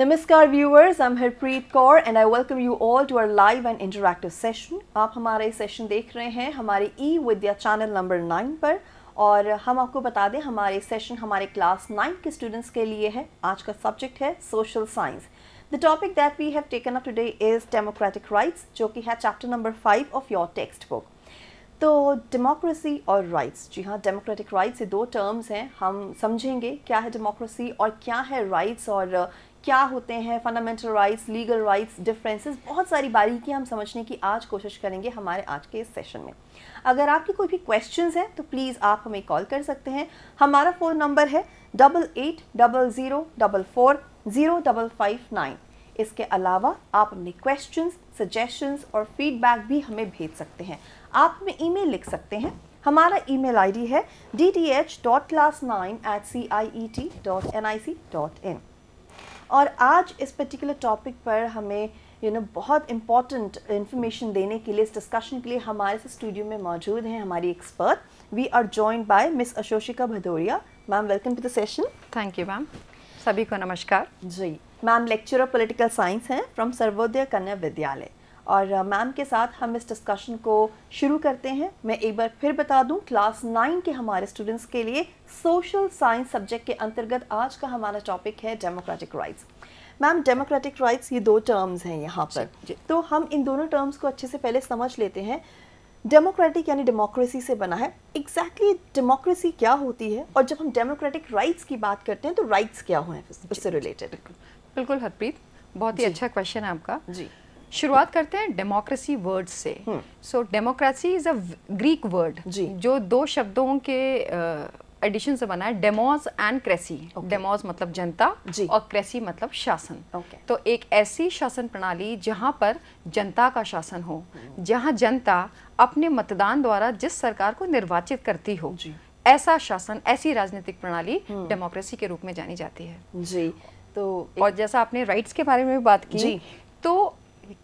नमस्कार viewers I am Harpreet Kaur and I welcome you all to our live and interactive session आप हमारे session देख रहे हैं हमारे e Vidya channel number nine पर और हम आपको बता दें हमारे सेशन हमारे क्लास नाइन के स्टूडेंट्स के लिए है आज का सब्जेक्ट है social science the topic that we have taken up today is democratic rights जो कि है chapter number five of your textbook तो डेमोक्रेसी और राइट्स जी हाँ डेमोक्रेटिक राइट्स ये दो टर्म्स हैं हम समझेंगे क्या है डेमोक्रेसी और क्या है राइट्स और क्या होते हैं fundamental rights legal rights differences बहुत सारी बारीकियाँ हम समझने की आज कोशिश करेंगे हमारे आज के इस सेशन में अगर आपके कोई भी क्वेश्चन हैं तो प्लीज़ आप हमें कॉल कर सकते हैं हमारा फ़ोन नंबर है double eight double zero double four zero double five nine इसके अलावा आप अपने क्वेश्चन सजेशंस और फीडबैक भी हमें भेज सकते हैं आप हमें ईमेल लिख सकते हैं हमारा ईमेल आईडी है D T H dot class nine at C I E T dot N I C dot in और आज इस पर्टिकुलर टॉपिक पर हमें यू you नो know, बहुत इंपॉर्टेंट इन्फॉर्मेशन देने के लिए इस डिस्कशन के लिए हमारे से स्टूडियो में मौजूद हैं हमारी expert we are joined by miss Ashoshika Bhadauria ma'am welcome to the session thank you ma'am सभी को नमस्कार जी मैम लेक्चरर पॉलिटिकल साइंस हैं फ्रॉम सर्वोदय कन्या विद्यालय और मैम के साथ हम इस डिस्कशन को शुरू करते हैं मैं एक बार फिर बता दूं क्लास नाइन के हमारे स्टूडेंट्स के लिए सोशल साइंस सब्जेक्ट के अंतर्गत आज का हमारा टॉपिक है democratic rights ma'am democratic rights ये दो टर्म्स हैं यहाँ पर जी, जी. तो हम इन दोनों टर्म्स को अच्छे से पहले समझ लेते हैं डेमोक्रेटिक यानी डेमोक्रेसी से बना है एग्जैक्टली exactly डेमोक्रेसी क्या होती है और जब हम डेमोक्रेटिक राइट्स की बात करते हैं तो राइट्स क्या हुए हैं उससे रिलेटेड बिल्कुल हरप्रीत बहुत ही अच्छा क्वेश्चन है आपका जी शुरुआत करते हैं डेमोक्रेसी वर्ड से so democracy is a Greek word जो दो शब्दों के एडिशन से बना है डेमोस एंड क्रेसी डेमोस मतलब जनता और क्रेसी मतलब शासन okay. तो एक ऐसी शासन प्रणाली जहां पर जनता का शासन हो हम्म। जहां जनता अपने मतदान द्वारा जिस सरकार को निर्वाचित करती हो ऐसा शासन ऐसी राजनीतिक प्रणाली डेमोक्रेसी हम्म। के रूप में जानी जाती है जी तो और जैसा आपने राइट्स के बारे में भी बात की तो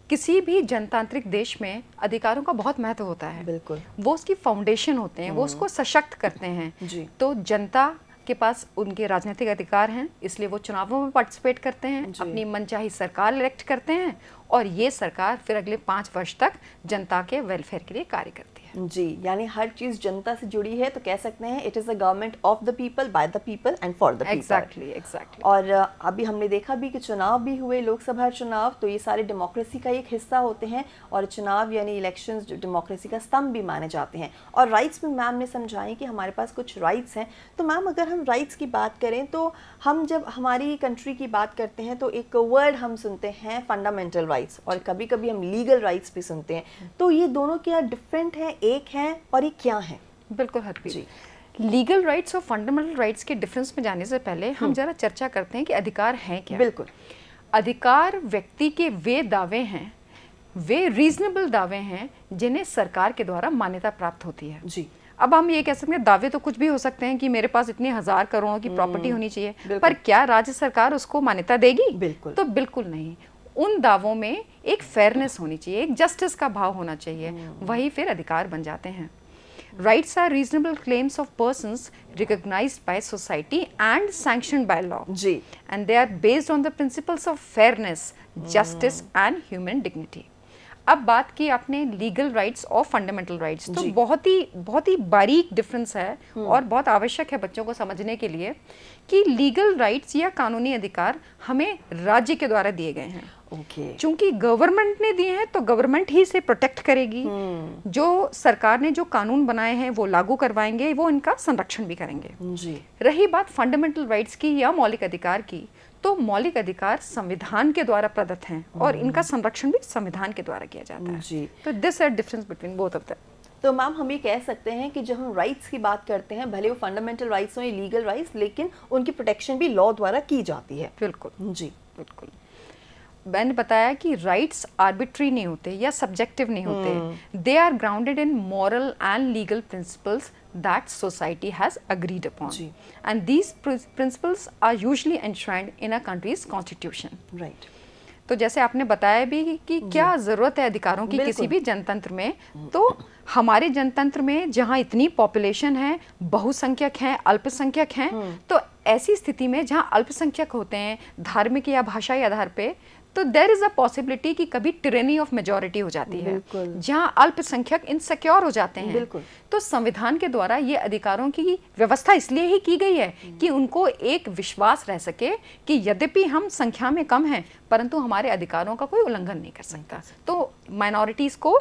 किसी भी जनतांत्रिक देश में अधिकारों का बहुत महत्व होता है बिल्कुल वो उसकी फाउंडेशन होते हैं वो हम्म। उसको सशक्त करते हैं जी तो जनता के पास उनके राजनीतिक अधिकार हैं इसलिए वो चुनावों में पार्टिसिपेट करते हैं अपनी मनचाही सरकार इलेक्ट करते हैं और ये सरकार फिर अगले पाँच वर्ष तक जनता के वेलफेयर के लिए कार्य करती है जी यानी हर चीज जनता से जुड़ी है तो कह सकते हैं it is a government of the people by the people and for the exactly exactly और uh, अभी हमने देखा भी कि चुनाव भी हुए लोकसभा चुनाव तो ये सारे डेमोक्रेसी का एक हिस्सा होते हैं और चुनाव यानी इलेक्शन डेमोक्रेसी का स्तंभ भी माने जाते हैं और राइट्स में मैम ने समझाई कि हमारे पास कुछ राइट्स हैं तो मैम अगर हम राइट्स की बात करें तो हम जब हमारी कंट्री की बात करते हैं तो एक वर्ड हम सुनते हैं फंडामेंटल राइट्स और कभी कभी हम लीगल राइट्स भी सुनते हैं तो ये दोनों क्या डिफरेंट है एक हैं और ये क्या है बिल्कुल हरप्रीत लीगल राइट्स और फंडामेंटल राइट्स के डिफरेंस में जाने से पहले हम हम्म। जरा चर्चा करते हैं कि अधिकार हैं क्या बिल्कुल अधिकार व्यक्ति के वे दावे हैं वे रीजनेबल दावे हैं जिन्हें सरकार के द्वारा मान्यता प्राप्त होती है जी अब हम ये कह सकते हैं दावे तो कुछ भी हो सकते हैं कि मेरे पास इतने हजार करोड़ों की प्रॉपर्टी हम्म, होनी चाहिए पर क्या राज्य सरकार उसको मान्यता देगी बिल्कुल तो बिल्कुल नहीं उन दावों में एक फेयरनेस होनी चाहिए एक जस्टिस का भाव होना चाहिए hmm. वही फिर अधिकार बन जाते हैं rights are reasonable claims of person recognise by society and sanctioned by law जी and they are based on the principles of fairness justice and human dignity अब बात की आपने लीगल राइट्स और फंडामेंटल राइट्स तो बहुत ही बहुत ही बारीक डिफरेंस है hmm. और बहुत आवश्यक है बच्चों को समझने के लिए कि लीगल राइट्स या कानूनी अधिकार हमें राज्य के द्वारा दिए गए हैं okay. चूंकि गवर्नमेंट ने दिए हैं तो गवर्नमेंट ही से प्रोटेक्ट करेगी hmm. जो सरकार ने जो कानून बनाए हैं वो लागू करवाएंगे वो इनका संरक्षण भी करेंगे जी रही बात फंडामेंटल राइट्स की या मौलिक अधिकार की तो मौलिक अधिकार संविधान के द्वारा प्रदत्त हैं hmm. और हम्म। इनका संरक्षण भी संविधान के द्वारा किया जाता है जी तो this are difference between both of that तो मैम हम ये कह सकते हैं कि जब हम राइट्स की बात करते हैं भले वो फंडामेंटल राइट्स हों लीगल राइट्स लेकिन उनकी प्रोटेक्शन भी लॉ द्वारा की जाती है बिल्कुल जी बिल्कुल मैंने बताया कि राइट्स आर्बिट्री नहीं होते या सब्जेक्टिव नहीं होते they are grounded in moral and legal principles that society has agreed upon and these principles are usually are in a countries constitution right तो जैसे आपने बताया भी कि क्या ज़रूरत है अधिकारों की किसी भी जनतंत्र में तो हमारे जनतंत्र में जहाँ इतनी पॉपुलेशन है बहुसंख्यक हैं अल्पसंख्यक हैं हम्म। तो ऐसी स्थिति में जहाँ अल्पसंख्यक होते हैं धार्मिक या भाषाई आधार पे तो देर इज़ अ पॉसिबिलिटी कि कभी ट्रेनी ऑफ मेजोरिटी हो जाती है जहाँ अल्पसंख्यक इनसेक्योर हो जाते हैं तो संविधान के द्वारा ये अधिकारों की व्यवस्था इसलिए ही की गई है हम्म। कि उनको एक विश्वास रह सके कि यद्यपि हम संख्या में कम हैं परंतु हमारे अधिकारों का कोई उल्लंघन नहीं कर सकता तो माइनॉरिटीज़ को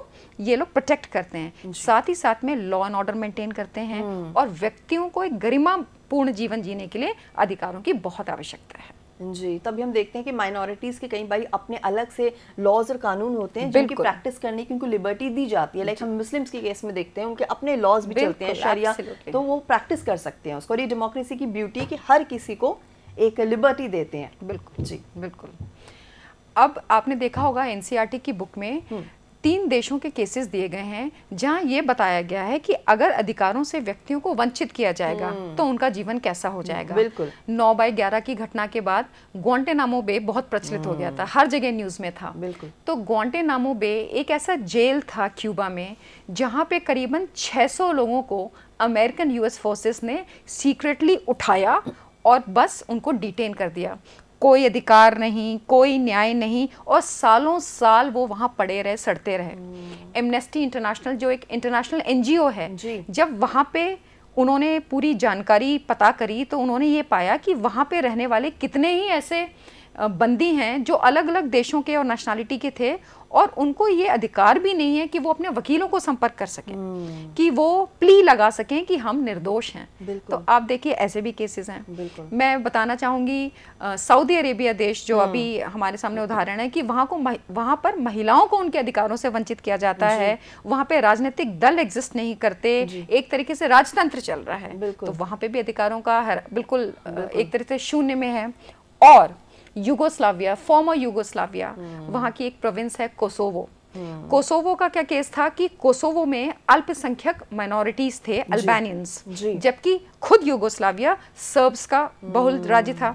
ये लोग प्रोटेक्ट करते हैं साथ ही साथ में लॉ एंड ऑर्डर मेंटेन करते हैं हम्म। और व्यक्तियों को एक गरिमा पूर्ण जीवन जीने के लिए अधिकारों की बहुत आवश्यकता है जी तभी हम देखते हैं कि माइनॉरिटीज़ के कई बार अपने अलग से लॉज और कानून होते हैं जिनकी प्रैक्टिस करने की उनको लिबर्टी दी जाती है लाइक हम मुस्लिम्स के केस में देखते हैं उनके अपने लॉज भी चलते हैं शरिया तो वो प्रैक्टिस कर सकते हैं उसको और ये डेमोक्रेसी की ब्यूटी कि हर किसी को एक लिबर्टी देते हैं बिल्कुल जी बिल्कुल अब आपने देखा होगा एनसीआरटी e की बुक में हम्म। तीन देशों के केसेस दिए गए हैं जहां ये बताया गया है कि अगर अधिकारों से व्यक्तियों को वंचित किया जाएगा हम्म। तो उनका जीवन कैसा हो जाएगा बिल्कुल नौ बाई ग्यारह की घटना के बाद नामो बे बहुत प्रचलित हो गया था हम्म। हर जगह न्यूज में था बिल्कुल तो नामो बे एक ऐसा जेल था क्यूबा में जहाँ पे करीबन छह लोगों को अमेरिकन यूएस फोर्सेस ने सीक्रेटली उठाया और बस उनको डिटेन कर दिया कोई अधिकार नहीं कोई न्याय नहीं और सालों साल वो वहाँ पड़े रहे सड़ते रहे एमनेस्टी हम्म। इंटरनेशनल जो एक इंटरनेशनल एनजीओ है जब वहाँ पे उन्होंने पूरी जानकारी पता करी तो उन्होंने ये पाया कि वहाँ पे रहने वाले कितने ही ऐसे बंदी हैं जो अलग अलग देशों के और नेशनैलिटी के थे और उनको ये अधिकार भी नहीं है कि वो अपने वकीलों को संपर्क कर सकें हम्म। कि वो प्ली लगा सकें कि हम निर्दोष हैं तो आप देखिए ऐसे भी केसेस हैं मैं बताना चाहूँगी सऊदी अरेबिया देश जो अभी हम्म। हमारे सामने उदाहरण है कि वहाँ को वहाँ पर महिलाओं को उनके अधिकारों से वंचित किया जाता है वहाँ पर राजनीतिक दल एग्जिस्ट नहीं करते एक तरीके से राजतंत्र चल रहा है तो वहाँ पर भी अधिकारों का बिल्कुल एक तरीके से शून्य में है और यूगोस्लाविया फॉर्मर यूगोस्लाविया वहां की एक प्रोविंस है कोसोवो कोसोवो hmm. का क्या केस था कि कोसोवो में अल्पसंख्यक माइनॉरिटीज थे अल्बानियंस जबकि खुद यूगोस्लाविया सर्ब्स का बहुल hmm. राज्य था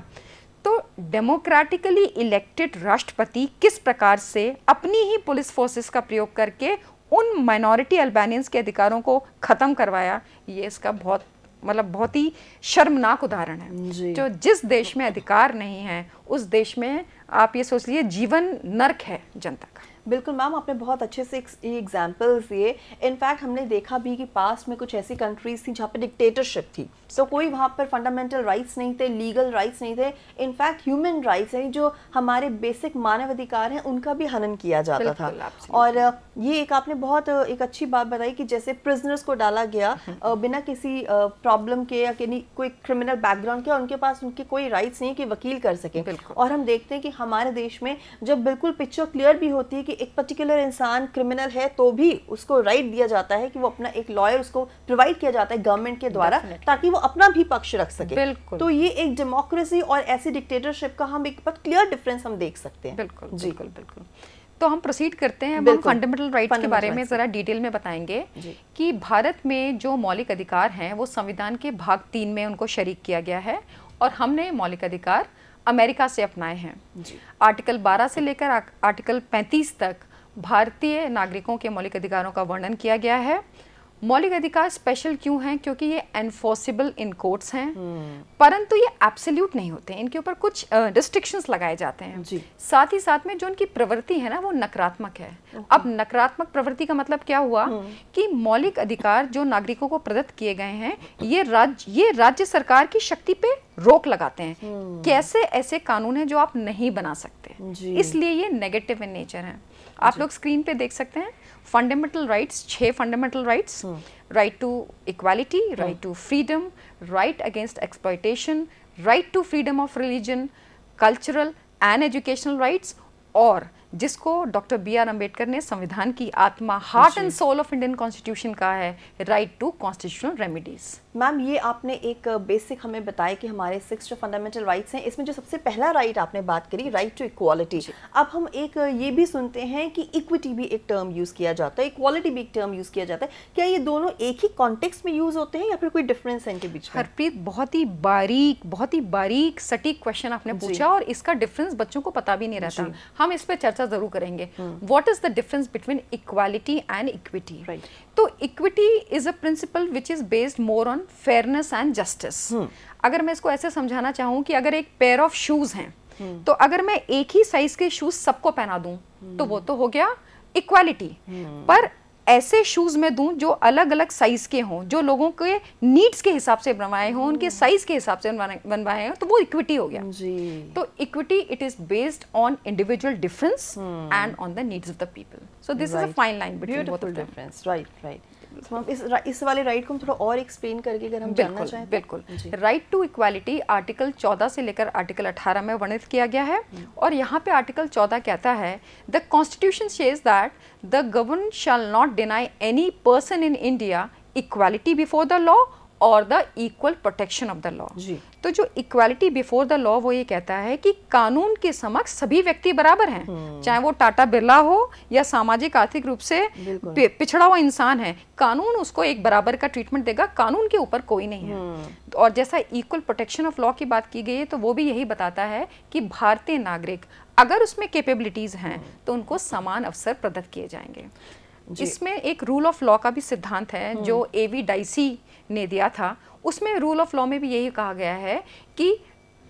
तो डेमोक्रेटिकली इलेक्टेड राष्ट्रपति किस प्रकार से अपनी ही पुलिस फोर्सेस का प्रयोग करके उन माइनॉरिटी अल्बानियंस के अधिकारों को ख़त्म करवाया ये इसका बहुत मतलब बहुत ही शर्मनाक उदाहरण है जो जिस देश में अधिकार नहीं है उस देश में आप ये सोच लिए जीवन नर्क है जनता का बिल्कुल मैम आपने बहुत अच्छे से एग्जाम्पल्स दिए इनफैक्ट हमने देखा भी कि पास्ट में कुछ ऐसी कंट्रीज थी जहाँ पर डिक्टेटरशिप थी तो so, कोई वहाँ पर फंडामेंटल राइट्स नहीं थे लीगल राइट्स नहीं थे इनफैक्ट ह्यूमन राइट्स यानी जो हमारे बेसिक मानवाधिकार हैं उनका भी हनन किया जाता था और ये एक आपने बहुत एक अच्छी बात बताई कि जैसे प्रिजनर्स को डाला गया बिना किसी प्रॉब्लम के या कोई क्रिमिनल बैकग्राउंड के उनके पास उनके कोई राइट्स नहीं कि वकील कर सकें और हम देखते हैं कि हमारे देश में जब बिल्कुल पिक्चर क्लियर भी होती है कि कि एक पर्टिकुलर इंसान क्रिमिनल है तो भी उसको राइट दिया जाता है कि वो अपना एक लॉयर उसको प्रोवाइड किया जाता है गवर्नमेंट के द्वारा ताकि वो अपना भी पक्ष रख सके तो ये एक डेमोक्रेसी और ऐसी डिक्टेटरशिप का हम एक बहुत क्लियर डिफरेंस हम देख सकते हैं बिल्कुल जी बिल्कुल बिल्कुल तो हम प्रोसीड करते हैं हम फंडामेंटल राइट्स के बारे में ज़रा डिटेल में बताएंगे कि भारत में जो मौलिक अधिकार हैं वो संविधान के भाग तीन में उनको शरीक किया गया है और हमने मौलिक अधिकार अमेरिका से अपनाए हैं आर्टिकल 12 से लेकर आर्टिकल 35 तक भारतीय नागरिकों के मौलिक अधिकारों का वर्णन किया गया है मौलिक अधिकार स्पेशल क्यों हैं क्योंकि ये एनफोर्सिबल इन कोर्ट्स हैं परंतु ये एब्सोल्यूट नहीं होते इनके ऊपर कुछ रिस्ट्रिक्शंस लगाए जाते हैं जी. साथ ही साथ में जो इनकी प्रवृत्ति है ना वो नकारात्मक है अब नकारात्मक प्रवृत्ति का मतलब क्या हुआ हम्म। कि मौलिक अधिकार जो नागरिकों को प्रदत्त किए गए हैं ये राज्य ये राज्य सरकार की शक्ति पे रोक लगाते हैं हम्म। कैसे ऐसे कानून है जो आप नहीं बना सकते इसलिए ये नेगेटिव इन नेचर है आप लोग स्क्रीन पे देख सकते हैं fundamental rights, che fundamental rights, hmm. right to equality, hmm. right to freedom, right against exploitation, right to freedom of religion, cultural and educational rights or जिसको डॉक्टर बी आर अम्बेडकर ने संविधान की आत्मा heart and soul of Indian constitution कहा है right to constitutional remedies ma'am ये आपने एक बेसिक हमें बताया कि हमारे सिक्स जो फंडामेंटल राइट्स हैं इसमें जो सबसे पहला राइट आपने बात करी राइट टू इक्वालिटी अब हम एक ये भी सुनते हैं कि इक्विटी भी एक टर्म यूज़ किया जाता है इक्वालिटी भी एक टर्म यूज़ किया जाता है क्या ये दोनों एक ही कॉन्टेक्स में यूज़ होते हैं या फिर कोई डिफरेंस है इनके बीच हरप्रीत बहुत ही बारीक बहुत ही बारीक सटीक क्वेश्चन आपने पूछा और इसका डिफरेंस बच्चों को पता भी नहीं रहता हम इस पर चर्चा चर्चा जरूर करेंगे what is the difference between equality and equity तो equity is a principle which is based more on fairness and justice अगर मैं इसको ऐसे समझाना चाहूँ कि अगर एक पेयर ऑफ शूज हैं हम्म। तो अगर मैं एक ही साइज के शूज सबको पहना दूं तो हम्म। वो तो हो गया इक्वालिटी हम्म। पर ऐसे शूज़ में दूँ जो अलग अलग साइज़ के हों जो लोगों के नीड्स के हिसाब से बनवाए हों उनके साइज़ hmm. के हिसाब से बनवाए हों तो वो इक्विटी हो गया जी तो equity it is based on individual difference and on the needs of the people so this is a fine line between both of difference right right तो इस वाले राइट को हम थोड़ा और एक्सप्लेन करके अगर हम जानना चाहें तो- बिल्कुल राइट टू इक्वालिटी आर्टिकल 14 से लेकर आर्टिकल 18 में वर्णित किया गया है हम्म। और यहाँ पे आर्टिकल 14 कहता है the constitution says that the govern shall not deny any person in India equality before the law और the equal protection of the law तो जो इक्वालिटी बिफोर द लॉ वो ये कहता है कि कानून के समक्ष सभी व्यक्ति बराबर हैं हम्म। चाहे वो टाटा बिरला हो या सामाजिक आर्थिक रूप से पिछड़ा हुआ इंसान है कानून उसको एक बराबर का ट्रीटमेंट देगा कानून के ऊपर कोई नहीं है हम्म। और जैसा इक्वल प्रोटेक्शन ऑफ लॉ की बात की गई है तो वो भी यही बताता है कि भारतीय नागरिक अगर उसमें कैपेबिलिटीज हैं हम्म। तो उनको समान अवसर प्रदत्त किए जाएंगे इसमें एक रूल ऑफ लॉ का भी सिद्धांत है जो एवी डाइसी ने दिया था उसमें रूल ऑफ लॉ में भी यही कहा गया है कि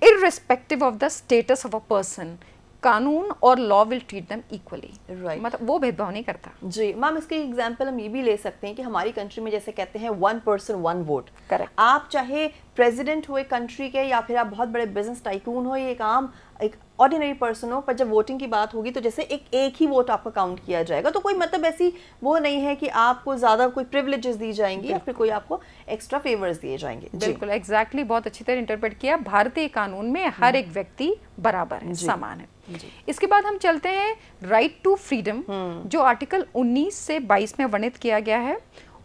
irrespective of the status of a person कानून और law will treat them equally right मतलब वो भेदभाव नहीं करता जी मैम इसके एग्जाम्पल हम ये भी ले सकते हैं कि हमारी कंट्री में जैसे कहते हैं one person one vote correct आप चाहे प्रेसिडेंट एक कंट्री के या फिर आप बहुत बड़े बिजनेस टाइकून हो एक आम एक ऑर्डिनरी पर्सन हो पर जब वोटिंग की बात होगी तो जैसे एक एक ही वोट आपका काउंट किया जाएगा तो कोई मतलब ऐसी वो नहीं है कि आपको ज़्यादा कोई प्रिवलेजेस दी जाएंगी या फिर कोई आपको एक्स्ट्रा फेवर्स दिए जाएंगे बिल्कुल एग्जैक्टली exactly, बहुत अच्छी तरह इंटरप्रेट किया भारतीय कानून में हर हम्म। एक व्यक्ति बराबर है समान है इसके बाद हम चलते हैं राइट टू फ्रीडम जो आर्टिकल 19 से 22 में वर्णित किया गया है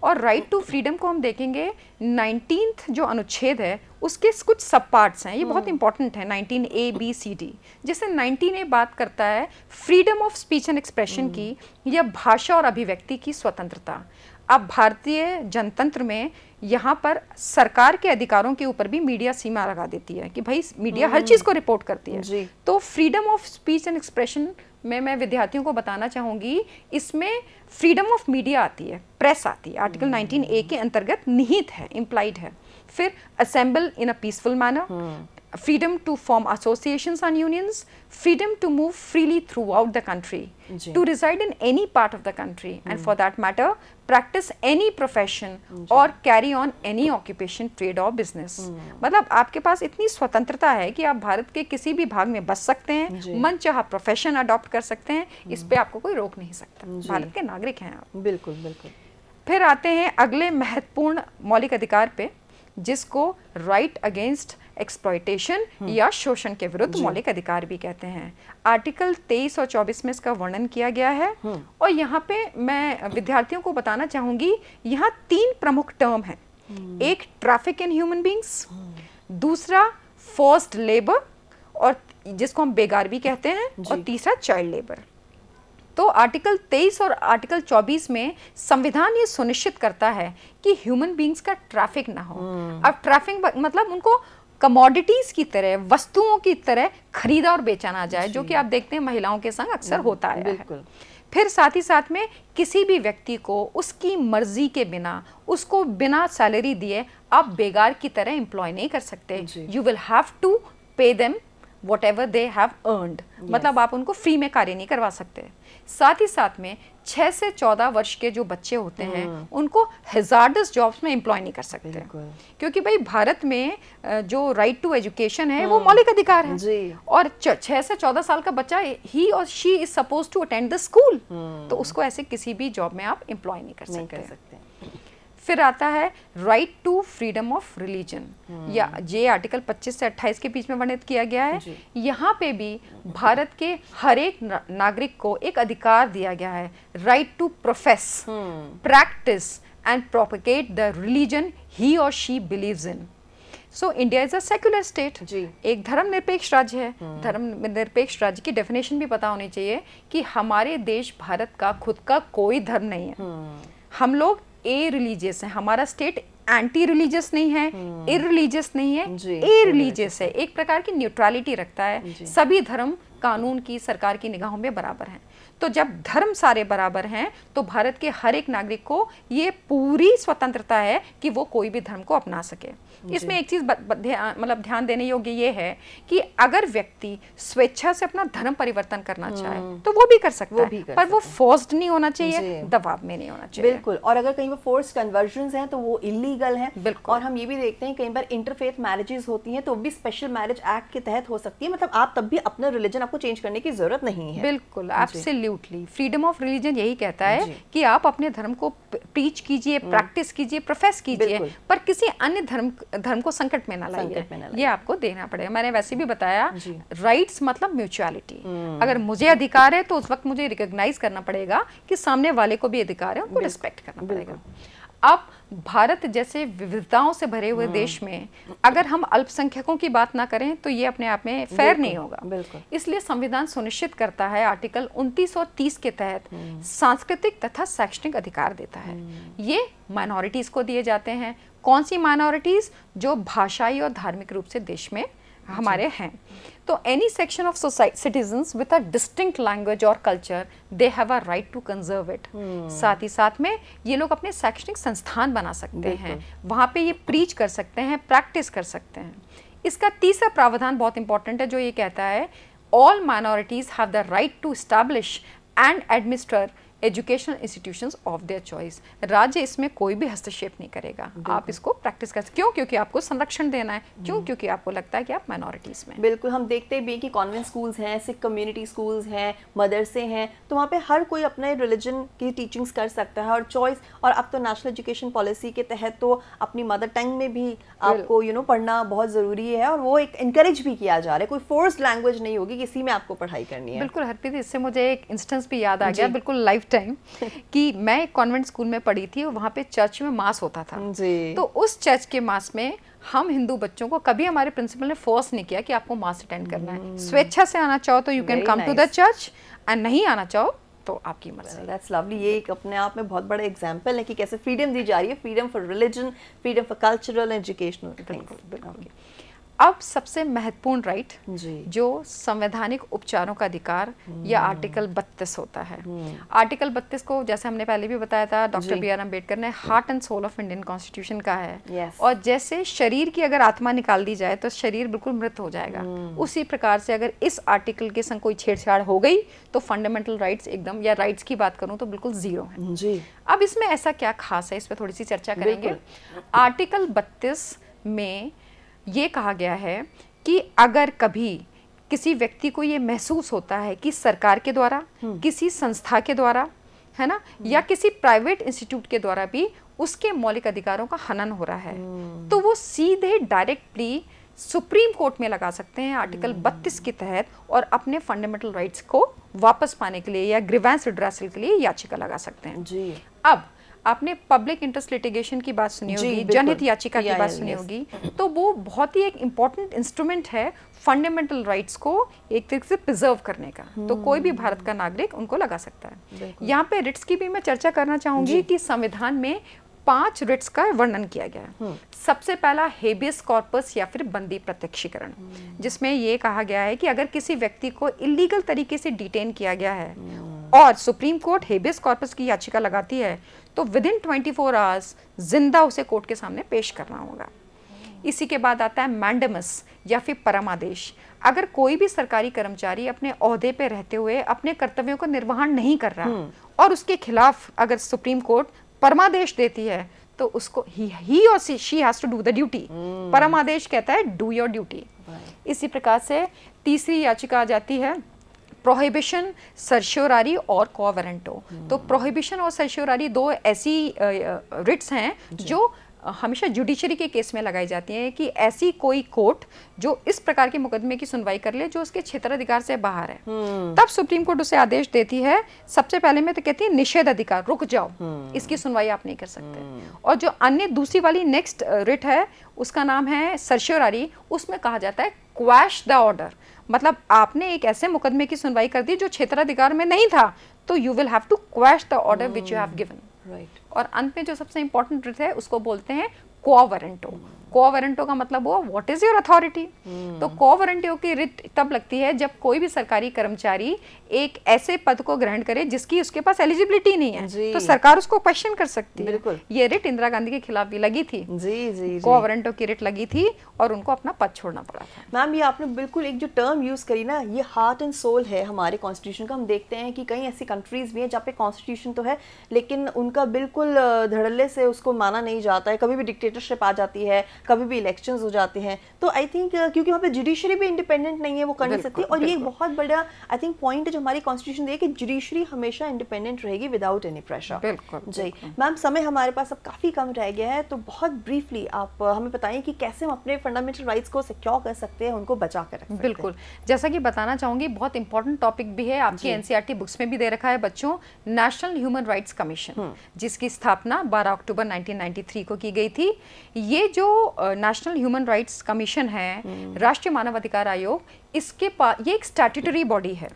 और राइट टू फ्रीडम को हम देखेंगे नाइनटीन जो अनुच्छेद है उसके कुछ सब पार्ट्स हैं ये हम्म। बहुत इंपॉर्टेंट है nineteen A B C D जैसे नाइनटीन ए बात करता है freedom of speech and expression की या भाषा और अभिव्यक्ति की स्वतंत्रता अब भारतीय जनतंत्र में यहाँ पर सरकार के अधिकारों के ऊपर भी मीडिया सीमा लगा देती है कि भाई मीडिया हर चीज़ को रिपोर्ट हम्म। करती है तो freedom of speech and expression में मैं विद्यार्थियों को बताना चाहूँगी इसमें फ्रीडम ऑफ मीडिया आती है प्रेस आती है आर्टिकल 19 ए के अंतर्गत निहित है इम्प्लाइड है फिर assemble in a peaceful manner freedom to form associations and unions, freedom to move freely throughout the country, जी. to reside in any part of the country hmm. and for that matter practice any profession जी. or carry on any occupation, trade or business. Hmm. मतलब आपके पास इतनी स्वतंत्रता है कि आप भारत के किसी भी भाग में बस सकते हैं मन चाह प्रोफेशन अडॉप्ट कर सकते हैं hmm. इस पर आपको कोई रोक नहीं सकता भारत के नागरिक हैं आप बिल्कुल बिल्कुल फिर आते हैं अगले महत्वपूर्ण मौलिक अधिकार पे जिसको राइट अगेंस्ट एक्सप्लॉयटेशन हम्म। या शोषण के विरुद्ध मौलिक अधिकार भी कहते हैं आर्टिकल 23 और 24 में इसका वर्णन किया गया है हम्म। और यहाँ पे मैं विद्यार्थियों को बताना चाहूंगी यहाँ तीन प्रमुख टर्म हम्म। है एक ट्रैफिक इन ह्यूमन बींग्स दूसरा फोर्स्ड लेबर और जिसको हम बेगार भी कहते हैं और तीसरा चाइल्ड लेबर तो आर्टिकल 23 और आर्टिकल 24 में संविधान ये सुनिश्चित करता है कि ह्यूमन बींग्स का ट्रैफिक ना हो अब ट्रैफिक मतलब उनको कमोडिटीज़ की तरह वस्तुओं की तरह खरीदा और बेचा ना जाए जो कि आप देखते हैं महिलाओं के संग अक्सर हम्म, होता है फिर साथ ही साथ में किसी भी व्यक्ति को उसकी मर्जी के बिना उसको बिना सैलरी दिए आप बेगार की तरह एम्प्लॉय नहीं कर सकते you will have to pay them whatever they have earned मतलब आप उनको फ्री में कार्य नहीं करवा सकते साथ ही साथ में छः से चौदह वर्ष के जो बच्चे होते हैं हम्म। उनको हजार्डस जॉब्स में एम्प्लॉय नहीं कर सकते क्योंकि भाई भारत में जो राइट टू एजुकेशन है वो हम्म। मौलिक अधिकार है जी। और छः से चौदह साल का बच्चा he or she is suppose to attend the school तो उसको ऐसे किसी भी जॉब में आप एम्प्लॉय नहीं कर सकते, नहीं कर सकते। फिर आता है right to freedom of religion या ये आर्टिकल 25 से 28 के बीच में वर्णित किया गया है यहाँ पे भी भारत के हर एक नागरिक को एक अधिकार दिया गया है right to profess practice and propicate the religion he or she believe in so India is a secular state एक धर्म निरपेक्ष राज्य है hmm. हम्म। निरपेक्ष राज्य की डेफिनेशन भी पता होनी चाहिए कि हमारे देश भारत का खुद का कोई धर्म नहीं है hmm. हम लोग ए रिलीजियस है हमारा स्टेट एंटी रिलीजियस नहीं है हम्म। इ रिलीजियस नहीं है ए रिलीजियस है एक प्रकार की न्यूट्रलिटी रखता है सभी धर्म कानून की सरकार की निगाहों में बराबर हैं तो जब धर्म सारे बराबर हैं तो भारत के हर एक नागरिक को ये पूरी स्वतंत्रता है कि वो कोई भी धर्म को अपना सके इसमें एक चीज़ मतलब ध्यान देने योग्य ये है कि अगर व्यक्ति स्वेच्छा से अपना धर्म परिवर्तन करना चाहे हम्म। तो वो भी कर सकता है कर पर वो फोर्स नहीं होना चाहिए दबाव में नहीं होना चाहिए बिल्कुल और अगर कहीं पर फोर्स कन्वर्जन है तो वो इलीगल है और हम ये भी देखते हैं कई बार इंटरफेथ मैरिजेस होती है तो भी स्पेशल मैरिज एक्ट के तहत हो सकती है मतलब आप तब भी अपना रिलीजन आपको चेंज करने की जरूरत नहीं है बिल्कुल आपसे एब्सोल्युटली फ्रीडम ऑफ रिलीजन यही कहता है कि आप अपने धर्म को प्रीच कीजिए प्रैक्टिस हम्म। कीजिए प्रोफेस कीजिए पर किसी अन्य धर्म धर्म को संकट में ना लाइए ये आपको देना पड़ेगा मैंने वैसे भी बताया राइट्स मतलब म्यूचुअलिटी हम्म। अगर मुझे अधिकार है तो उस वक्त मुझे रिकॉग्नाइज करना पड़ेगा कि सामने वाले को भी अधिकार है उनको रिस्पेक्ट करना पड़ेगा अब भारत जैसे विविधताओं से भरे हुए हम्म। देश में अगर हम अल्पसंख्यकों की बात ना करें तो ये अपने आप में फेयर नहीं होगा इसलिए संविधान सुनिश्चित करता है आर्टिकल 29 और तीस के तहत हम्म। सांस्कृतिक तथा शैक्षणिक अधिकार देता है हम्म। ये माइनॉरिटीज़ को दिए जाते हैं कौन सी माइनॉरिटीज़ जो भाषाई और धार्मिक रूप से देश में अच्छा। हमारे हैं तो any section of citizens with a distinct language और culture they have a right to conserve it साथ ही साथ में ये लोग अपने शैक्षणिक संस्थान बना सकते हैं वहाँ पे ये प्रीच कर सकते हैं प्रैक्टिस कर सकते हैं इसका तीसरा प्रावधान बहुत इंपॉर्टेंट है जो ये कहता है all minorities have the right to establish and administer educational institution of their choice राज्य इसमें कोई भी हस्तक्षेप नहीं करेगा आप इसको प्रैक्टिस कर सकते क्यों क्योंकि आपको संरक्षण देना है क्यों हम्म। क्योंकि आपको लगता है कि आप माइनॉरिटीज में बिल्कुल हम देखते भी कि कॉन्वेंट स्कूल्स हैं सिख कम्युनिटी स्कूल्स हैं मदरसे हैं तो वहाँ पर हर कोई अपने रिलीजन की टीचिंग्स कर सकता है और चॉइस और अब तो नेशनल एजुकेशन पॉलिसी के तहत तो अपनी मदर टंग में भी आपको यू नो पढ़ना बहुत ज़रूरी है और वो एक इंकरेज भी किया जा रहा है कोई फोर्स लैंग्वेज नहीं होगी किसी में आपको पढ़ाई करनी है बिल्कुल हरप्रीत इससे मुझे एक इंस्टेंस भी याद आ गया बिल्कुल लाइफ लाइफ टाइम कि मैं एक कॉन्वेंट स्कूल में पढ़ी थी और वहाँ पे चर्च में मास होता था जी। तो उस चर्च के मास में हम हिंदू बच्चों को कभी हमारे प्रिंसिपल ने फोर्स नहीं किया कि आपको मास अटेंड करना है hmm. स्वेच्छा से आना चाहो तो you can come to the church and नहीं आना चाहो तो आपकी मर्जी दैट्स लवली ये एक अपने आप में बहुत बड़ा एग्जांपल है कि कैसे फ्रीडम दी जा रही है freedom for religion freedom for cultural educational things बिल्कुल अब सबसे महत्वपूर्ण राइट जो संवैधानिक उपचारों का अधिकार हम्म। या आर्टिकल 32 होता है हम्म। आर्टिकल 32 को जैसे हमने पहले भी बताया था डॉक्टर बी आर अम्बेडकर ने heart and soul of Indian constitution का है और जैसे शरीर की अगर आत्मा निकाल दी जाए तो शरीर बिल्कुल मृत हो जाएगा हम्म। उसी प्रकार से अगर इस आर्टिकल के संग कोई छेड़छाड़ हो गई तो फंडामेंटल राइट एकदम या राइट्स की बात करूँ तो बिल्कुल जीरो है अब इसमें ऐसा क्या खास है इस पर थोड़ी सी चर्चा करेंगे आर्टिकल बत्तीस में ये कहा गया है कि अगर कभी किसी व्यक्ति को ये महसूस होता है कि सरकार के द्वारा हम्म। किसी संस्था के द्वारा है ना हम्म। या किसी प्राइवेट इंस्टीट्यूट के द्वारा भी उसके मौलिक अधिकारों का हनन हो रहा है हम्म। तो वो सीधे डायरेक्ट प्ली सुप्रीम कोर्ट में लगा सकते हैं आर्टिकल 32 के तहत और अपने फंडामेंटल राइट्स को वापस पाने के लिए या ग्रीवेंस रिड्रेसल के लिए याचिका लगा सकते हैं जी अब आपने पब्लिक इंटरेस्ट लिटिगेशन की बात सुनी होगी जनहित याचिका की बात e सुनी होगी तो वो बहुत ही एक इम्पोर्टेंट इंस्ट्रूमेंट है फंडामेंटल राइट्स को एक तरीके से प्रिजर्व करने का तो कोई भी भारत का नागरिक उनको लगा सकता है यहाँ पे रिट्स की भी मैं चर्चा करना चाहूंगी कि संविधान में पांच रिट्स का वर्णन किया गया है हम्म। सबसे पहला हेबियस कॉर्पस या फिर बंदी प्रत्यक्षीकरण हम्म। जिसमें ये कहा गया है कि अगर किसी व्यक्ति को इलीगल तरीके से डिटेन किया गया है हम्म। और सुप्रीम कोर्ट हेबियस कॉर्पस की याचिका लगाती है तो within twenty four hours जिंदा उसे कोर्ट के सामने पेश करना होगा इसी के बाद आता है मैंडमस या फिर परमादेश अगर कोई भी सरकारी कर्मचारी अपने अहदे पे रहते हुए अपने कर्तव्यों का निर्वहन नहीं कर रहा हम्म। और उसके खिलाफ अगर सुप्रीम कोर्ट परमादेश देती है तो उसको he or she has to do the duty परमादेश कहता है डू योर ड्यूटी इसी प्रकार से तीसरी याचिका आ जाती है प्रोहिबिशन सरश्योरारी और कोवरेंटो hmm. तो प्रोहिबिशन और सरश्योरारी दो ऐसी रिट्स हैं जो हमेशा जुडिशरी के केस में लगाई जाती है कि ऐसी कोई कोर्ट जो इस प्रकार के मुकदमे की सुनवाई कर ले जो उसके क्षेत्राधिकार से बाहर है hmm. तब सुप्रीम कोर्ट उसे आदेश देती है सबसे पहले में तो कहती है निषेध अधिकार रुक जाओ hmm. इसकी सुनवाई आप नहीं कर सकते और जो अन्य दूसरी वाली नेक्स्ट रिट है उसका नाम है सरश्योरारी उसमें कहा जाता है क्वैश द ऑर्डर मतलब आपने एक ऐसे मुकदमे की सुनवाई कर दी जो क्षेत्राधिकार में नहीं था तो you will have to question the order which you have given right और अंत में जो सबसे इंपॉर्टेंट है उसको बोलते हैं कोवरेंटो वारंटो का मतलब हुआ व्हाट इज योर अथॉरिटी तो कोवरेंटो की रिट तब लगती है जब कोई भी सरकारी कर्मचारी एक ऐसे पद को ग्रहण करे जिसकी उसके पास एलिजिबिलिटी नहीं है तो सरकार उसको क्वेश्चन कर सकती है ये रिट इंदिरा गांधी के खिलाफ भी लगी थी जी जी वारंटो की रिट लगी थी और उनको अपना पद छोड़ना पड़ा मैम ये आपने बिल्कुल एक जो टर्म यूज करी ना ये हार्ट एंड सोल है हमारे कॉन्स्टिट्यूशन का हम देखते हैं कि कई ऐसी कंट्रीज भी है जहाँ पे कॉन्स्टिट्यूशन तो है लेकिन उनका बिल्कुल धड़ल्ले से उसको माना नहीं जाता है कभी भी डिक्टेटरशिप आ जाती है कभी भी इलेक्शन हो जाते हैं तो आई थिंक uh, क्योंकि वहाँ पे जुडिशरी भी इंडिपेंडेंट नहीं है वो कर नहीं सकती और ये एक बहुत बड़ा आई थिंक पॉइंट जो हमारी कॉन्स्टिट्यूशन दी है कि जुडिशरी हमेशा इंडिपेंडेंट रहेगी विदाउट एनी प्रेशर जी मैम समय हमारे पास अब काफ़ी कम रह गया है तो बहुत ब्रीफली आप uh, हमें बताएं कि कैसे हम अपने फंडामेंटल राइट्स को सिक्योर कर सकते हैं उनको बचा कर बिल्कुल जैसा कि बताना चाहूँगी बहुत इंपॉर्टेंट टॉपिक भी है आपकी एनसीआरटी बुक्स e में भी दे रखा है बच्चों नेशनल ह्यूमन राइट्स कमीशन जिसकी स्थापना 12 अक्टूबर 1993 को की गई थी ये जो नेशनल ह्यूमन राइट्स कमीशन है हम्म। राष्ट्रीय मानवाधिकार आयोग इसके ये एक स्टैट्यूटरी बॉडी है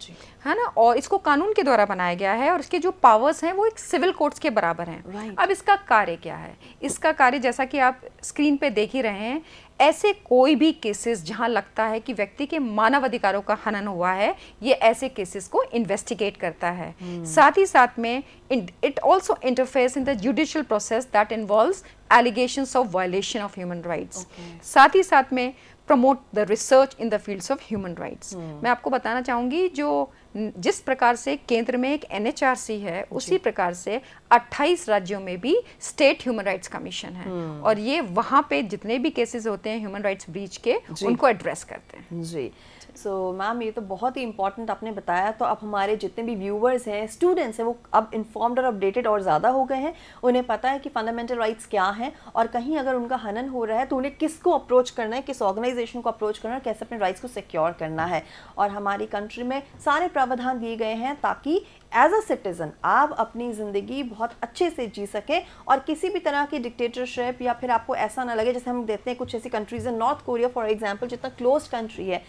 है ना और इसको कानून के द्वारा बनाया गया है और इसके जो पावर्स हैं वो एक सिविल कोर्ट्स के बराबर हैं अब इसका कार्य क्या है इसका कार्य जैसा कि आप स्क्रीन पे देख ही रहे हैं ऐसे कोई भी केसेस जहां लगता है कि व्यक्ति के मानव अधिकारों का हनन हुआ है ये ऐसे केसेस को इन्वेस्टिगेट करता है hmm. साथ ही साथ में it also interfere in the judicial process that involve allegation of violation of human rights साथ ही साथ में promote the research in the field of human rights मैं आपको बताना चाहूंगी जो जिस प्रकार से केंद्र में एक एनएचआरसी है उसी प्रकार से 28 राज्यों में भी स्टेट ह्यूमन राइट्स कमीशन है हम्म। और ये वहाँ पे जितने भी केसेस होते हैं ह्यूमन राइट्स ब्रीच के उनको एड्रेस करते हैं जी सो so, मैम ये तो बहुत ही इंपॉर्टेंट आपने बताया तो अब हमारे जितने भी व्यूवर्स हैं स्टूडेंट्स हैं वो अब इन्फॉर्म्ड और अपडेटेड और ज़्यादा हो गए हैं उन्हें पता है कि फंडामेंटल राइट्स क्या हैं और कहीं अगर उनका हनन हो रहा है तो उन्हें किसको अप्रोच करना है किस ऑर्गेनाइजेशन को अप्रोच करना है कैसे अपने राइट्स को सिक्योर करना है और हमारी कंट्री में सारे प्रावधान दिए गए हैं ताकि एज अ सिटीज़न आप अपनी ज़िंदगी बहुत अच्छे से जी सकें और किसी भी तरह की डिक्टेटरशिप या फिर आपको ऐसा ना लगे जैसे हम देखते हैं कुछ ऐसी कंट्रीज़ हैं नॉर्थ कोरिया फॉर एग्जांपल जितना क्लोज कंट्री है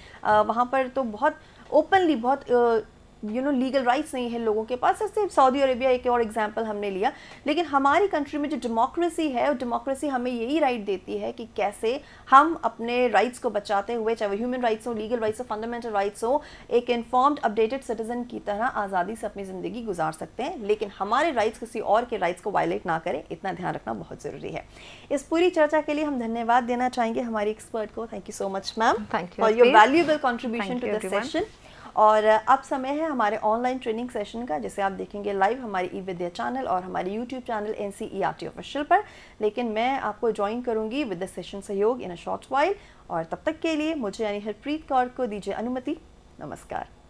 वहाँ पर तो बहुत ओपनली बहुत यू नो लीगल राइट्स नहीं है लोगों के पास जैसे सऊदी अरेबिया एक और एग्जाम्पल हमने लिया लेकिन हमारी कंट्री में जो डेमोक्रेसी है और डेमोक्रेसी हमें यही राइट देती है कि कैसे हम अपने राइट्स को बचाते हुए चाहे ह्यूमन राइट्स हो लीगल राइट्स हो फंडामेंटल राइट्स हो एक इन्फॉर्म्ड अपडेटेड सिटीजन की तरह आज़ादी से अपनी ज़िंदगी गुजार सकते हैं लेकिन हमारे राइट्स किसी और के राइट्स को वायलेट ना करें इतना ध्यान रखना बहुत ज़रूरी है इस पूरी चर्चा के लिए हम धन्यवाद देना चाहेंगे हमारे एक्सपर्ट को thank you so much ma'am thank you for your valuable contribution to the session और अब समय है हमारे ऑनलाइन ट्रेनिंग सेशन का जिसे आप देखेंगे लाइव हमारी ई विद्या चैनल और हमारे YouTube channel N C E R T official पर लेकिन मैं आपको ज्वाइन करूँगी विद द सेशन सहयोग इन अ शॉर्ट वाइल और तब तक के लिए मुझे यानी हरप्रीत कौर को दीजिए अनुमति नमस्कार